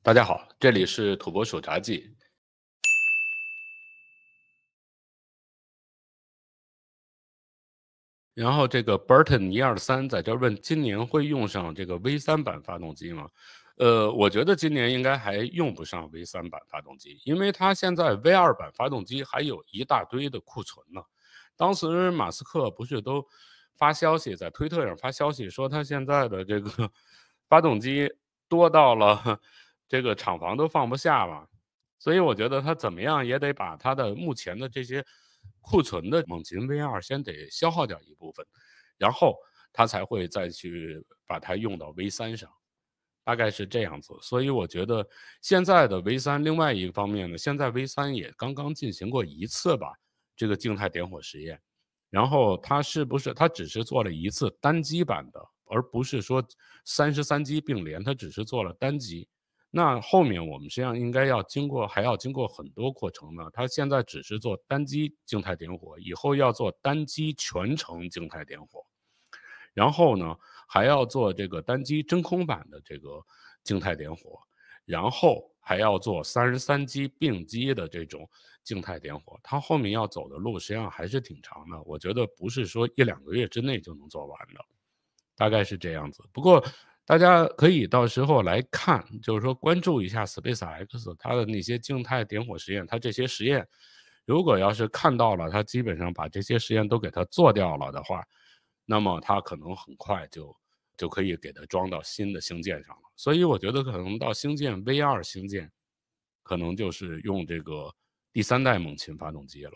大家好，这里是《土拨鼠杂技。然后这个 Burton 一二三在这问：今年会用上这个 V 三版发动机吗？呃，我觉得今年应该还用不上 V 三版发动机，因为它现在 V 二版发动机还有一大堆的库存呢。当时马斯克不是都发消息在推特上发消息说，他现在的这个 发动机多到了。这个厂房都放不下了，所以我觉得他怎么样也得把他的目前的这些库存的猛禽 V 二先得消耗掉一部分，然后他才会再去把它用到 V 三上，大概是这样子。所以我觉得现在的 V 三，另外一方面呢，现在 V 三也刚刚进行过一次吧，这个静态点火实验，然后它是不是它只是做了一次单机版的，而不是说三十三机并联，它只是做了单机。那后面我们实际上应该要经过，还要经过很多过程呢。它现在只是做单机静态点火，以后要做单机全程静态点火，然后呢还要做这个单机真空版的这个静态点火，然后还要做三十三机并机的这种静态点火。它后面要走的路实际上还是挺长的，我觉得不是说一两个月之内就能做完的，大概是这样子。不过。大家可以到时候来看，就是说关注一下 SpaceX 它的那些静态点火实验，它这些实验如果要是看到了，它基本上把这些实验都给它做掉了的话，那么它可能很快就就可以给它装到新的星舰上了。所以我觉得可能到星舰 V 二星舰，可能就是用这个第三代猛禽发动机了。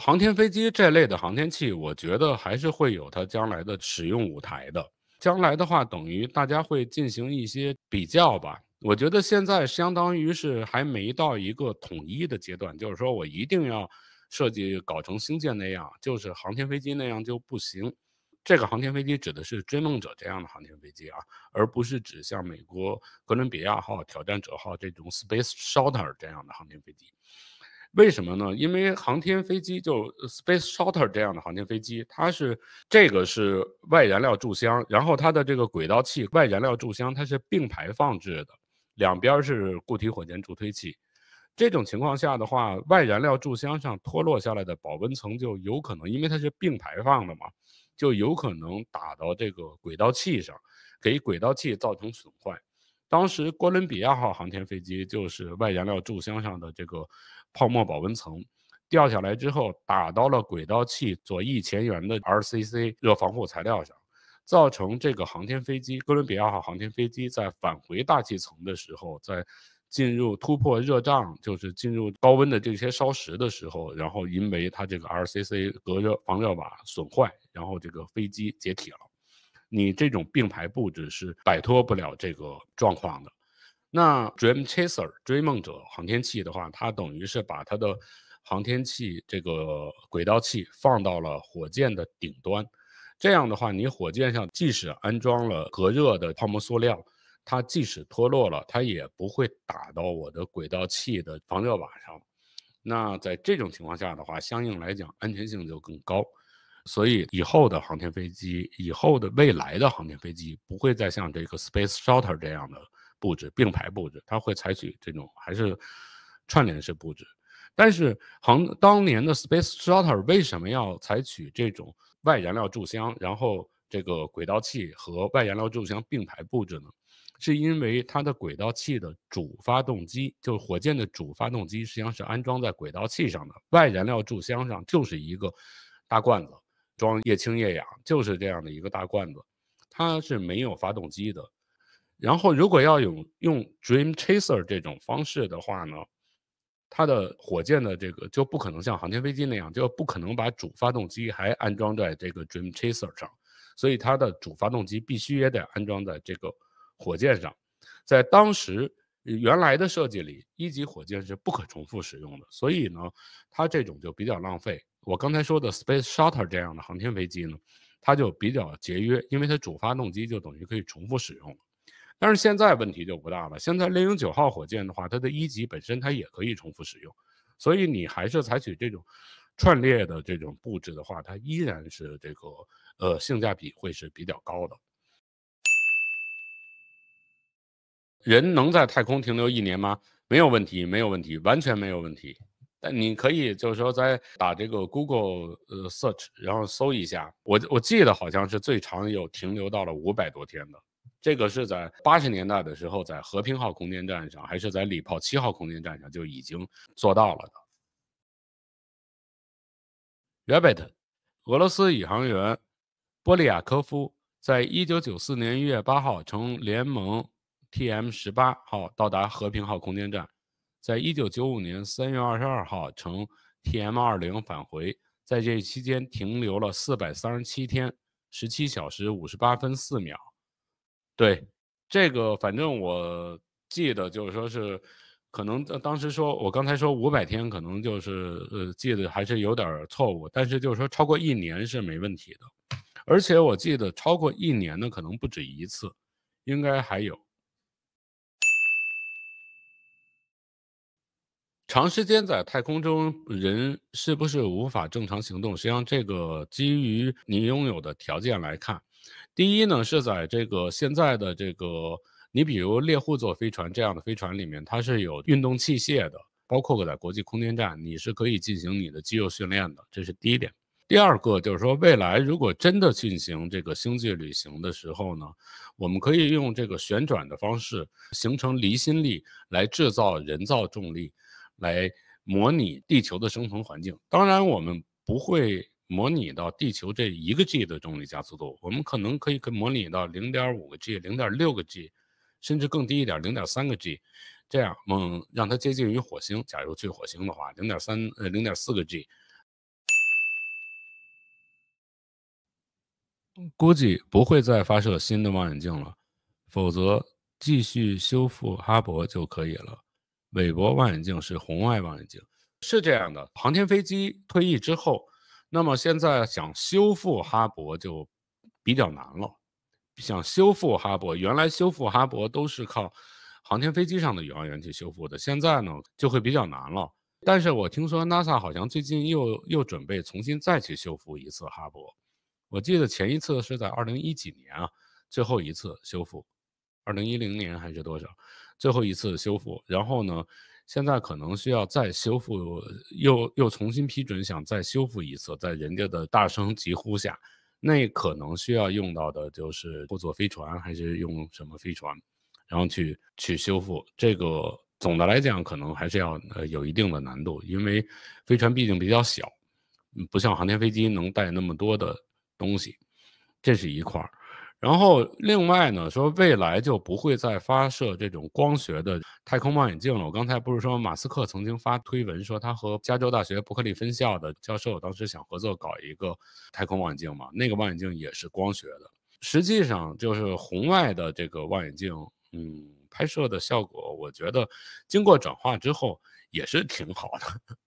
航天飞机这类的航天器，我觉得还是会有它将来的使用舞台的。将来的话，等于大家会进行一些比较吧。我觉得现在相当于是还没到一个统一的阶段，就是说我一定要设计搞成星舰那样，就是航天飞机那样就不行。这个航天飞机指的是“追梦者”这样的航天飞机啊，而不是指像美国“哥伦比亚号”、“挑战者号”这种 “Space Shuttle” 这样的航天飞机。为什么呢？因为航天飞机就 Space Shuttle 这样的航天飞机，它是这个是外燃料柱箱，然后它的这个轨道器外燃料柱箱，它是并排放置的，两边是固体火箭助推器。这种情况下的话，外燃料柱箱上脱落下来的保温层就有可能，因为它是并排放的嘛，就有可能打到这个轨道器上，给轨道器造成损坏。当时哥伦比亚号航天飞机就是外燃料柱箱上的这个。泡沫保温层掉下来之后，打到了轨道器左翼前缘的 RCC 热防护材料上，造成这个航天飞机哥伦比亚号航天飞机在返回大气层的时候，在进入突破热障，就是进入高温的这些烧蚀的时候，然后因为它这个 RCC 隔热防热瓦损坏，然后这个飞机解体了。你这种并排布置是摆脱不了这个状况的。那 Dream Chaser 追梦者航天器的话，它等于是把它的航天器这个轨道器放到了火箭的顶端。这样的话，你火箭上即使安装了隔热的泡沫塑料，它即使脱落了，它也不会打到我的轨道器的防热瓦上。那在这种情况下的话，相应来讲安全性就更高。所以以后的航天飞机，以后的未来的航天飞机，不会再像这个 Space Shuttle 这样的。布置并排布置，它会采取这种还是串联式布置？但是航当年的 Space Shuttle 为什么要采取这种外燃料柱箱，然后这个轨道器和外燃料柱箱并排布置呢？是因为它的轨道器的主发动机，就是火箭的主发动机，实际上是安装在轨道器上的。外燃料柱箱上就是一个大罐子，装液氢液氧，就是这样的一个大罐子，它是没有发动机的。然后，如果要用用 Dream Chaser 这种方式的话呢，它的火箭的这个就不可能像航天飞机那样，就不可能把主发动机还安装在这个 Dream Chaser 上，所以它的主发动机必须也得安装在这个火箭上。在当时原来的设计里，一级火箭是不可重复使用的，所以呢，它这种就比较浪费。我刚才说的 Space Shuttle 这样的航天飞机呢，它就比较节约，因为它主发动机就等于可以重复使用。但是现在问题就不大了。现在猎鹰九号火箭的话，它的一级本身它也可以重复使用，所以你还是采取这种串列的这种布置的话，它依然是这个呃性价比会是比较高的。人能在太空停留一年吗？没有问题，没有问题，完全没有问题。但你可以就是说在打这个 Google 呃 Search，然后搜一下，我我记得好像是最长有停留到了五百多天的。这个是在八十年代的时候，在和平号空间站上，还是在礼炮七号空间站上就已经做到了的。r a b e i t 俄罗斯宇航员波利亚科夫，在一九九四年一月八号乘联盟 TM 十八号到达和平号空间站，在一九九五年三月二十二号乘 TM 二零返回，在这期间停留了四百三十七天十七小时五十八分四秒。对，这个反正我记得就是说是，可能当时说我刚才说五百天，可能就是呃记得还是有点错误，但是就是说超过一年是没问题的，而且我记得超过一年的可能不止一次，应该还有。长时间在太空中，人是不是无法正常行动？实际上，这个基于你拥有的条件来看。第一呢，是在这个现在的这个，你比如猎户座飞船这样的飞船里面，它是有运动器械的，包括我在国际空间站，你是可以进行你的肌肉训练的，这是第一点。第二个就是说，未来如果真的进行这个星际旅行的时候呢，我们可以用这个旋转的方式形成离心力来制造人造重力，来模拟地球的生存环境。当然，我们不会。模拟到地球这一个 G 的重力加速度，我们可能可以模拟到零点五个 G、零点六个 G，甚至更低一点，零点三个 G，这样嗯让它接近于火星。假如去火星的话，零点三呃零点四个 G，估计不会再发射新的望远镜了，否则继续修复哈勃就可以了。韦伯望远镜是红外望远镜，是这样的。航天飞机退役之后。那么现在想修复哈勃就比较难了，想修复哈勃，原来修复哈勃都是靠航天飞机上的宇航员去修复的，现在呢就会比较难了。但是我听说 NASA 好像最近又又准备重新再去修复一次哈勃，我记得前一次是在二零一几年啊，最后一次修复，二零一零年还是多少，最后一次修复，然后呢？现在可能需要再修复，又又重新批准，想再修复一次，在人家的大声疾呼下，那可能需要用到的就是坐坐飞船，还是用什么飞船，然后去去修复这个。总的来讲，可能还是要呃有一定的难度，因为飞船毕竟比较小，不像航天飞机能带那么多的东西，这是一块儿。然后另外呢，说未来就不会再发射这种光学的太空望远镜了。我刚才不是说马斯克曾经发推文说他和加州大学伯克利分校的教授当时想合作搞一个太空望远镜嘛？那个望远镜也是光学的，实际上就是红外的这个望远镜，嗯，拍摄的效果我觉得经过转化之后也是挺好的。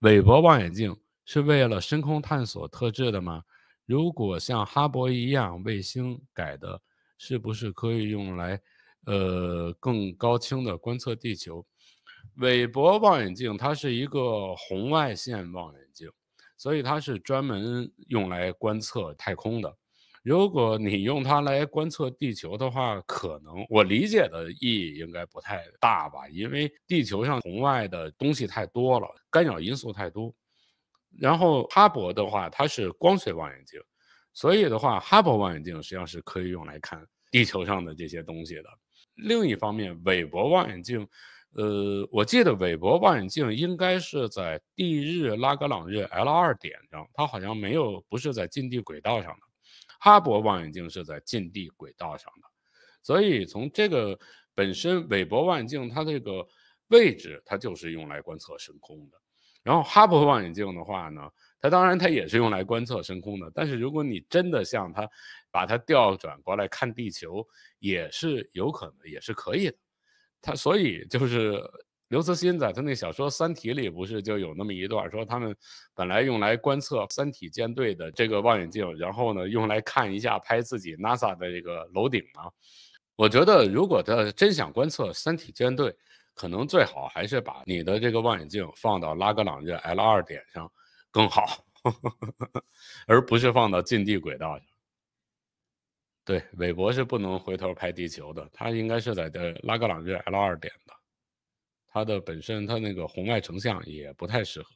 韦伯望远镜。是为了深空探索特制的吗？如果像哈勃一样卫星改的，是不是可以用来，呃，更高清的观测地球？韦伯望远镜它是一个红外线望远镜，所以它是专门用来观测太空的。如果你用它来观测地球的话，可能我理解的意义应该不太大吧，因为地球上红外的东西太多了，干扰因素太多。然后哈勃的话，它是光学望远镜，所以的话，哈勃望远镜实际上是可以用来看地球上的这些东西的。另一方面，韦伯望远镜，呃，我记得韦伯望远镜应该是在地日拉格朗日 L2 点上，它好像没有不是在近地轨道上的。哈勃望远镜是在近地轨道上的，所以从这个本身，韦伯望远镜它这个位置，它就是用来观测深空的。然后哈勃望远镜的话呢，它当然它也是用来观测深空的，但是如果你真的像它，把它调转过来看地球，也是有可能，也是可以的。它所以就是刘慈欣在他那小说《三体》里不是就有那么一段说，他们本来用来观测三体舰队的这个望远镜，然后呢用来看一下拍自己 NASA 的这个楼顶吗？我觉得如果他真想观测三体舰队，可能最好还是把你的这个望远镜放到拉格朗日 L 二点上更好，而不是放到近地轨道上。对，韦伯是不能回头拍地球的，他应该是在这拉格朗日 L 二点的。它的本身，它那个红外成像也不太适合。